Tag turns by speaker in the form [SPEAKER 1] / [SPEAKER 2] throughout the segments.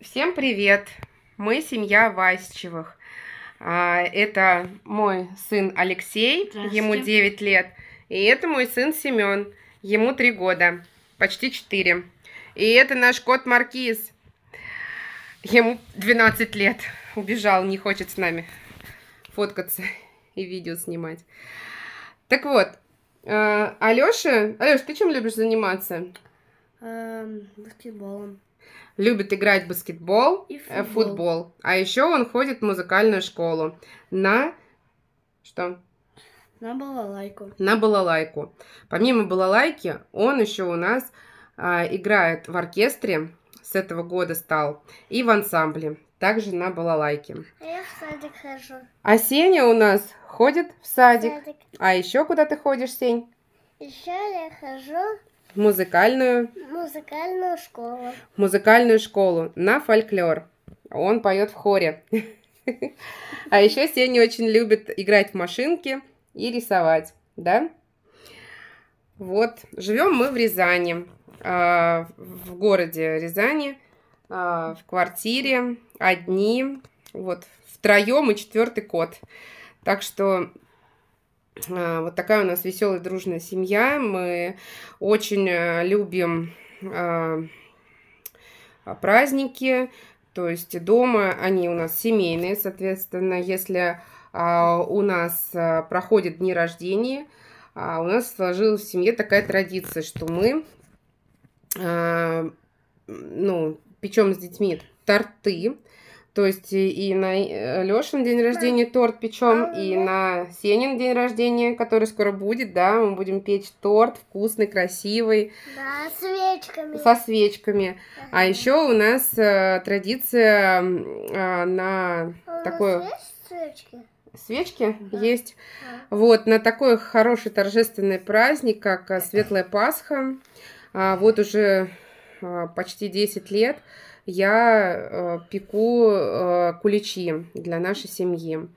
[SPEAKER 1] Всем привет! Мы семья Васчевых. А, это мой сын Алексей, ему 9 лет, и это мой сын Семен, ему 3 года, почти 4. И это наш кот Маркиз, ему 12 лет, убежал, не хочет с нами фоткаться и видео снимать. Так вот, а, Алёша, Алёш, ты чем любишь заниматься? Эм, баскетболом. Любит играть в баскетбол и э, футбол. футбол. А еще он ходит в музыкальную школу на... Что? На балалайку. На балалайку. Помимо балалайки, он еще у нас а, играет в оркестре, с этого года стал, и в ансамбле, также на балалайке. А я в садик хожу. А Сеня у нас ходит в садик. садик. А еще куда ты ходишь, Сень? Еще я хожу в музыкальную музыкальную школу. музыкальную школу на фольклор. Он поет в хоре. А еще Сеня очень любит играть в машинки и рисовать, да? Вот, живем мы в Рязани, а, в городе Рязани, а, в квартире, одни, вот, втроем и четвертый кот. Так что а, вот такая у нас веселая дружная семья. Мы очень э, любим а, праздники, то есть дома они у нас семейные, соответственно, если а, у нас а, проходят дни рождения, у нас сложилась в семье такая традиция, что мы ну, печем с детьми торты, то есть и на э, Лешин день рождения торт печем, а, и ну на Сенин день рождения, который скоро будет, да, мы будем печь торт вкусный, красивый. Да, свечками. Со свечками. А ага. А еще у нас э, традиция э, на а у такое... свечки? Свечки да. есть. Да. Вот, на такой хороший торжественный праздник, как э, Светлая Пасха. А, вот уже Э, почти 10 лет я э, пеку э, куличи для нашей семьи.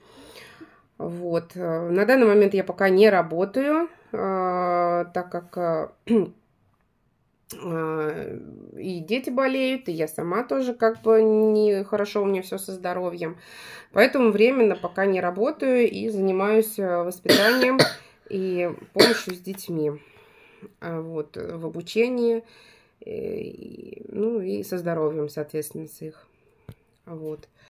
[SPEAKER 1] Вот. На данный момент я пока не работаю, так как и дети болеют, и я сама тоже как бы не хорошо у меня все со здоровьем. Поэтому временно пока не работаю и занимаюсь воспитанием и помощью с детьми. Вот, в обучении Э, и, ну и со здоровьем, соответственно, с их. Вот.